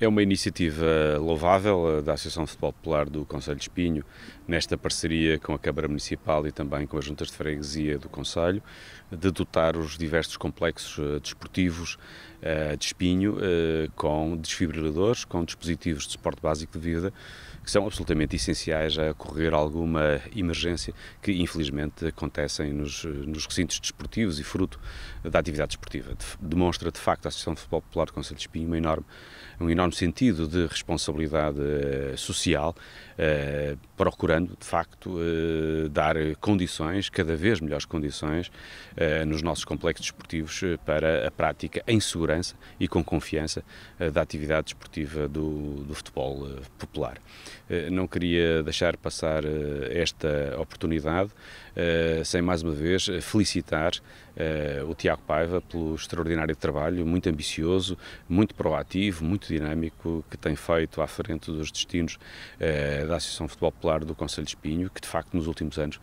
É uma iniciativa louvável eh, da Associação de Futebol Popular do Conselho de Espinho, nesta parceria com a Câmara Municipal e também com as juntas de freguesia do Conselho, de dotar os diversos complexos eh, desportivos eh, de espinho eh, com desfibriladores, com dispositivos de suporte básico de vida, que são absolutamente essenciais a ocorrer alguma emergência que infelizmente acontecem nos, nos recintos desportivos e fruto da atividade desportiva. Demonstra de facto a Associação de Futebol Popular do Conselho de Espinho uma enorme, um enorme sentido de responsabilidade eh, social, procurando de facto dar condições, cada vez melhores condições, nos nossos complexos desportivos para a prática em segurança segurança e com confiança eh, da atividade desportiva do, do futebol eh, popular. Eh, não queria deixar passar esta oportunidade sem mais uma vez felicitar o Tiago Paiva pelo extraordinário trabalho, muito ambicioso, muito proativo, muito dinâmico, que tem feito à frente dos destinos da Associação Futebol Popular do Conselho de Espinho, que de facto nos últimos anos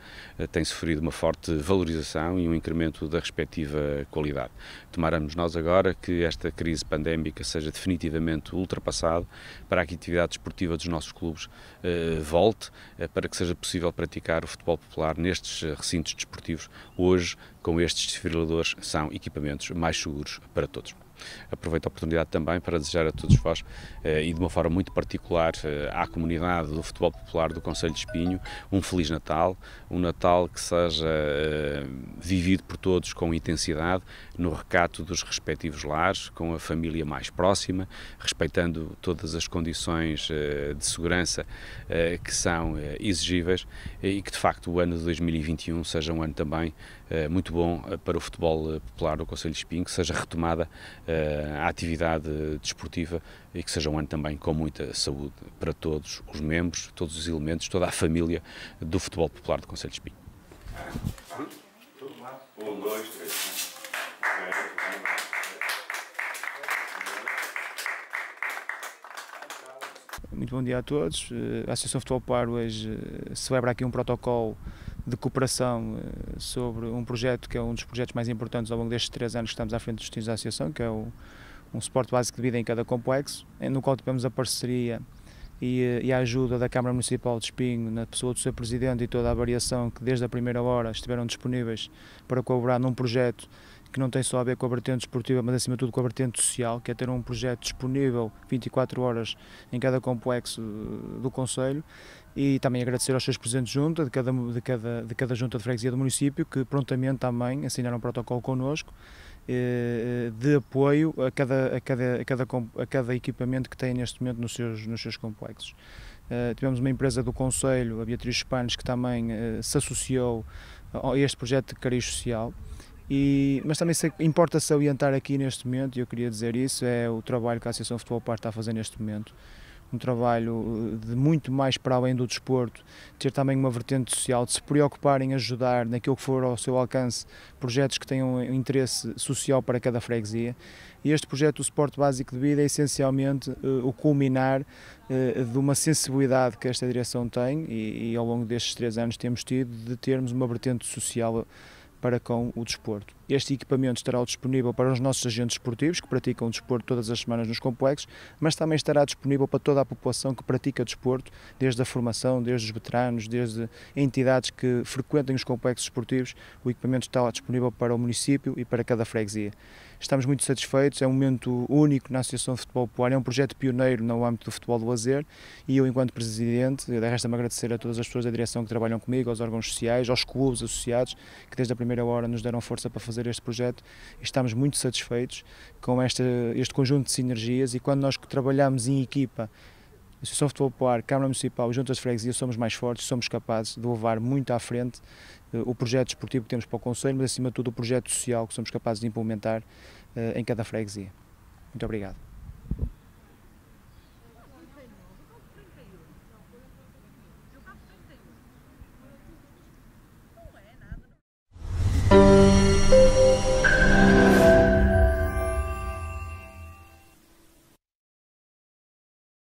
tem sofrido uma forte valorização e um incremento da respectiva qualidade. Tomaremos nós agora que esta crise pandémica seja definitivamente ultrapassada, para que a atividade desportiva dos nossos clubes eh, volte, eh, para que seja possível praticar o futebol popular nestes eh, recintos desportivos, hoje, com estes desfibriladores, são equipamentos mais seguros para todos. Aproveito a oportunidade também para desejar a todos vós eh, e de uma forma muito particular eh, à comunidade do futebol popular do Conselho de Espinho um Feliz Natal, um Natal que seja eh, vivido por todos com intensidade no recato dos respectivos lares, com a família mais próxima, respeitando todas as condições de segurança que são exigíveis e que de facto o ano de 2021 seja um ano também eh, muito bom eh, para o futebol eh, popular do Conselho de Espinho, que seja retomada a atividade desportiva e que seja um ano também com muita saúde para todos os membros, todos os elementos, toda a família do futebol popular do Conselho de Espinho. Um, dois, três. Muito bom dia a todos. A Associação Futebol paro hoje celebra aqui um protocolo de cooperação eh, sobre um projeto que é um dos projetos mais importantes ao longo destes três anos que estamos à frente dos destinos da Associação, que é o, um suporte básico de vida em cada complexo, no qual tivemos a parceria e, eh, e, a ajuda da Câmara Municipal de Espinho, na pessoa do seu Presidente e toda a variação que desde a primeira hora estiveram disponíveis para colaborar num projeto que não tem só a ver com a vertente esportiva, mas acima de tudo com a vertente social, que é ter um projeto disponível 24 horas em cada complexo eh, do Conselho e também agradecer aos seus presentes de junta, de cada, de cada, de cada junta de freguesia do município, que prontamente também assinaram um protocolo connosco eh, eh, de apoio a cada, a, cada, a, cada, a cada equipamento que tem neste momento nos seus, nos seus complexos. tivemos uma empresa do Conselho, a Beatriz Espanes, que também se associou a este projeto de cariz social. E, mas também se, importa salientar aqui neste momento, e eu queria dizer isso, é o trabalho que a Associação Futebol Parque está a fazer neste momento. Um trabalho eh, de muito mais para além do desporto, ter também uma vertente social, de se preocupar em ajudar naquilo que for ao seu alcance projetos que tenham interesse social para cada freguesia. E este projeto do Suporte Básico de Vida é essencialmente uh, o culminar uh, de uma sensibilidade que esta direção tem e, e, ao longo destes três anos temos tido de termos uma vertente social para com o desporto. Este equipamento estará disponível para os nossos agentes esportivos que praticam desporto todas as semanas nos complexos, mas também estará disponível para toda a população que pratica desporto, desde a formação, desde os veteranos, desde entidades que frequentem os complexos esportivos. O equipamento está disponível para o município e para cada freguesia. Estamos muito satisfeitos, é um momento único na Associação de Futebol Popular, é um projeto pioneiro no âmbito do futebol do lazer e eu, enquanto presidente, resta-me agradecer a todas as pessoas da direção que trabalham comigo, aos órgãos sociais, aos clubes associados, que desde a primeira primeira hora nos deram força para fazer este projeto e estamos muito satisfeitos com este, este conjunto de sinergias e quando nós trabalhamos em equipa Associação Futebol Popular, Câmara Municipal, Juntas de Freguesia, somos mais fortes, somos capazes de levar muito à frente uh, o projeto esportivo que temos para o Conselho, mas acima de tudo o projeto social que somos capazes de implementar uh, em cada freguesia. Muito obrigado.